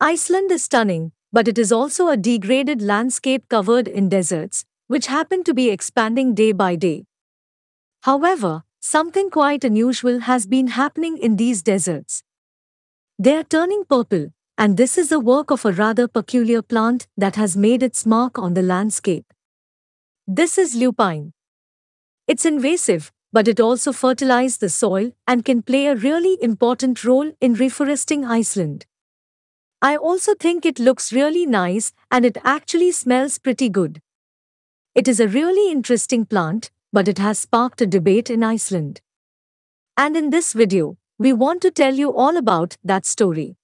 Iceland is stunning, but it is also a degraded landscape covered in deserts, which happen to be expanding day by day. However, something quite unusual has been happening in these deserts. They are turning purple, and this is the work of a rather peculiar plant that has made its mark on the landscape. This is lupine. It's invasive, but it also fertilizes the soil and can play a really important role in reforesting Iceland. I also think it looks really nice and it actually smells pretty good. It is a really interesting plant, but it has sparked a debate in Iceland. And in this video, we want to tell you all about that story.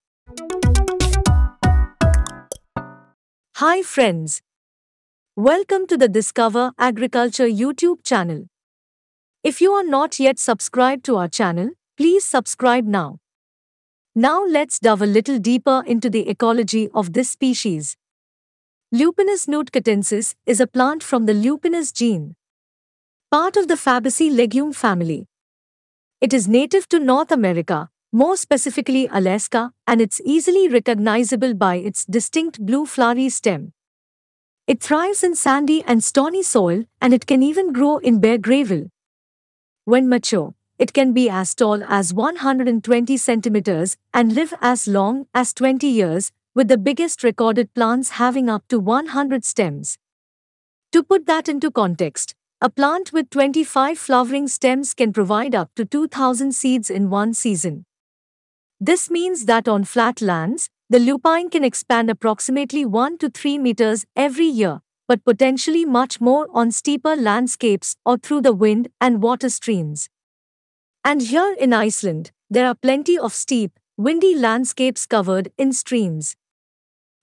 Hi friends! Welcome to the Discover Agriculture YouTube channel. If you are not yet subscribed to our channel, please subscribe now. Now let's dive a little deeper into the ecology of this species. Lupinus nutcatensis is a plant from the Lupinus gene, part of the Fabaceae legume family. It is native to North America, more specifically Alaska, and it's easily recognizable by its distinct blue flowery stem. It thrives in sandy and stony soil, and it can even grow in bare gravel. When mature, it can be as tall as 120 centimeters and live as long as 20 years, with the biggest recorded plants having up to 100 stems. To put that into context, a plant with 25 flowering stems can provide up to 2,000 seeds in one season. This means that on flat lands, the lupine can expand approximately 1 to 3 meters every year, but potentially much more on steeper landscapes or through the wind and water streams. And here in Iceland, there are plenty of steep, windy landscapes covered in streams.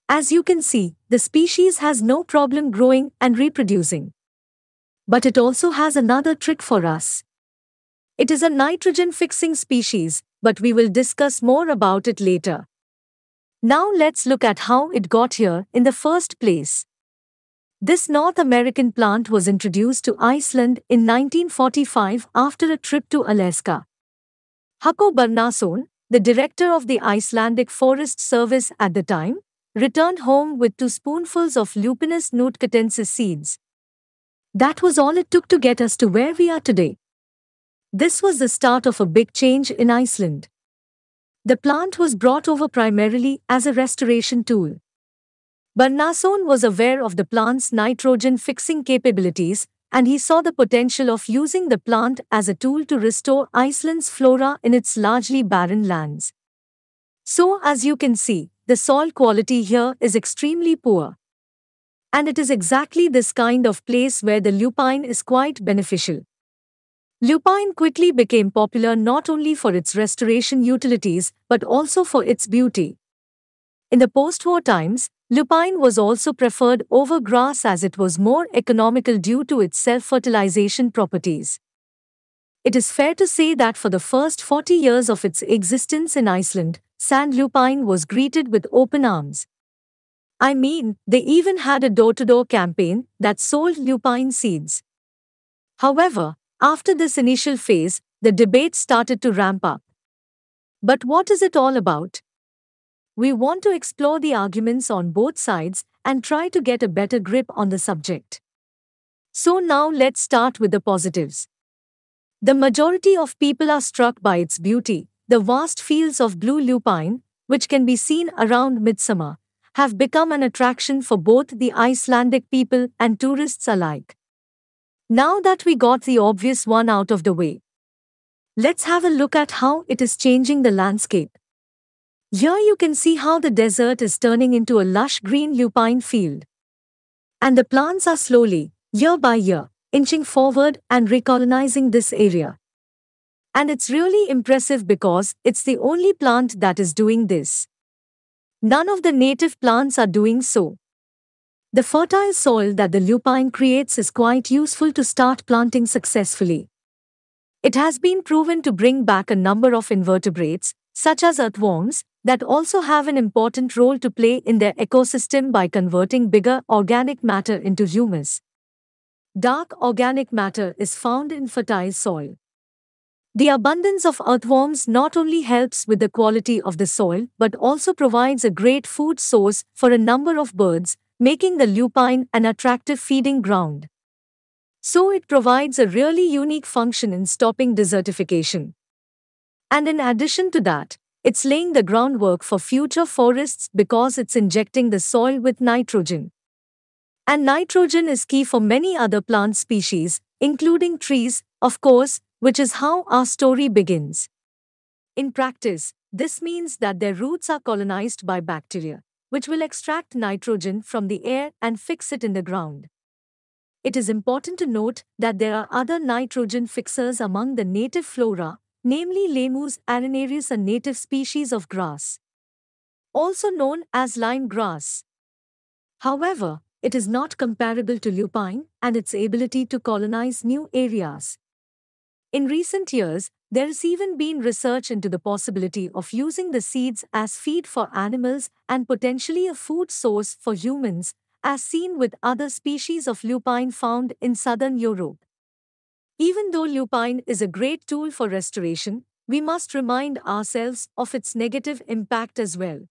As you can see, the species has no problem growing and reproducing. But it also has another trick for us. It is a nitrogen fixing species, but we will discuss more about it later. Now let's look at how it got here in the first place. This North American plant was introduced to Iceland in 1945 after a trip to Alaska. Hako Barnason, the director of the Icelandic Forest Service at the time, returned home with two spoonfuls of Lupinus nutcatensis seeds. That was all it took to get us to where we are today. This was the start of a big change in Iceland. The plant was brought over primarily as a restoration tool. Barnason was aware of the plant's nitrogen-fixing capabilities, and he saw the potential of using the plant as a tool to restore Iceland's flora in its largely barren lands. So as you can see, the soil quality here is extremely poor. And it is exactly this kind of place where the lupine is quite beneficial. Lupine quickly became popular not only for its restoration utilities but also for its beauty. In the post-war times, Lupine was also preferred over grass as it was more economical due to its self-fertilization properties. It is fair to say that for the first 40 years of its existence in Iceland, sand lupine was greeted with open arms. I mean, they even had a door-to-door -door campaign that sold lupine seeds. However, after this initial phase, the debate started to ramp up. But what is it all about? we want to explore the arguments on both sides and try to get a better grip on the subject. So now let's start with the positives. The majority of people are struck by its beauty. The vast fields of blue lupine, which can be seen around midsummer, have become an attraction for both the Icelandic people and tourists alike. Now that we got the obvious one out of the way, let's have a look at how it is changing the landscape. Here you can see how the desert is turning into a lush green lupine field. And the plants are slowly, year by year, inching forward and recolonizing this area. And it's really impressive because it's the only plant that is doing this. None of the native plants are doing so. The fertile soil that the lupine creates is quite useful to start planting successfully. It has been proven to bring back a number of invertebrates, such as earthworms, that also have an important role to play in their ecosystem by converting bigger organic matter into humus. Dark organic matter is found in fertile soil. The abundance of earthworms not only helps with the quality of the soil but also provides a great food source for a number of birds, making the lupine an attractive feeding ground. So it provides a really unique function in stopping desertification. And in addition to that, it's laying the groundwork for future forests because it's injecting the soil with nitrogen. And nitrogen is key for many other plant species, including trees, of course, which is how our story begins. In practice, this means that their roots are colonized by bacteria, which will extract nitrogen from the air and fix it in the ground. It is important to note that there are other nitrogen fixers among the native flora, namely Lemus arenarius, a native species of grass, also known as line grass. However, it is not comparable to lupine and its ability to colonize new areas. In recent years, there has even been research into the possibility of using the seeds as feed for animals and potentially a food source for humans, as seen with other species of lupine found in southern Europe. Even though lupine is a great tool for restoration, we must remind ourselves of its negative impact as well.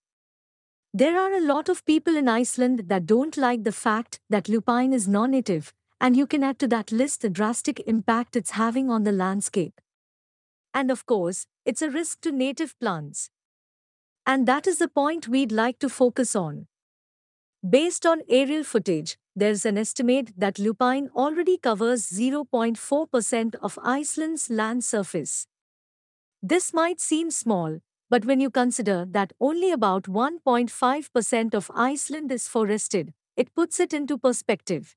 There are a lot of people in Iceland that don't like the fact that lupine is non native, and you can add to that list the drastic impact it's having on the landscape. And of course, it's a risk to native plants. And that is the point we'd like to focus on. Based on aerial footage, there's an estimate that lupine already covers 0.4% of Iceland's land surface. This might seem small, but when you consider that only about 1.5% of Iceland is forested, it puts it into perspective.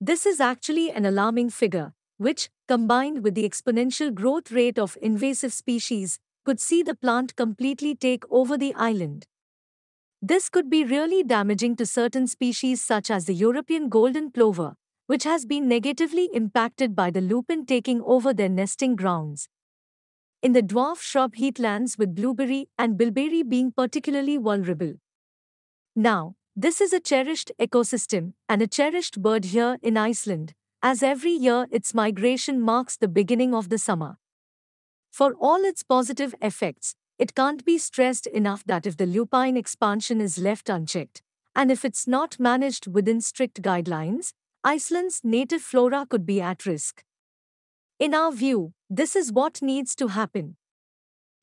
This is actually an alarming figure, which, combined with the exponential growth rate of invasive species, could see the plant completely take over the island. This could be really damaging to certain species such as the European golden plover, which has been negatively impacted by the lupin taking over their nesting grounds. In the dwarf shrub heathlands with blueberry and bilberry being particularly vulnerable. Now, this is a cherished ecosystem and a cherished bird here in Iceland, as every year its migration marks the beginning of the summer. For all its positive effects, it can't be stressed enough that if the lupine expansion is left unchecked, and if it's not managed within strict guidelines, Iceland's native flora could be at risk. In our view, this is what needs to happen.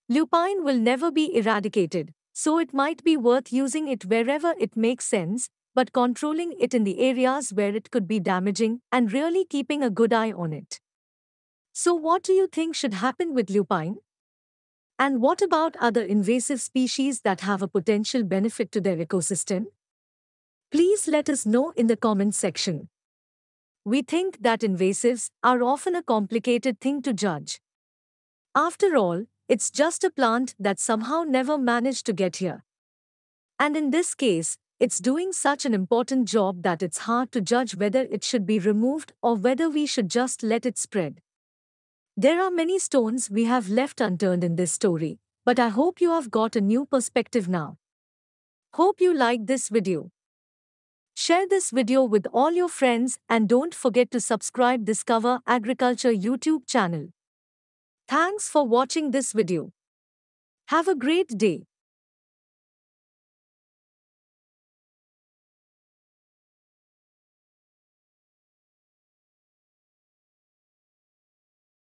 Lupine will never be eradicated, so it might be worth using it wherever it makes sense, but controlling it in the areas where it could be damaging and really keeping a good eye on it. So, what do you think should happen with lupine? And what about other invasive species that have a potential benefit to their ecosystem? Please let us know in the comments section. We think that invasives are often a complicated thing to judge. After all, it's just a plant that somehow never managed to get here. And in this case, it's doing such an important job that it's hard to judge whether it should be removed or whether we should just let it spread. There are many stones we have left unturned in this story, but I hope you have got a new perspective now. Hope you like this video. Share this video with all your friends and don't forget to subscribe Discover Agriculture YouTube channel. Thanks for watching this video. Have a great day.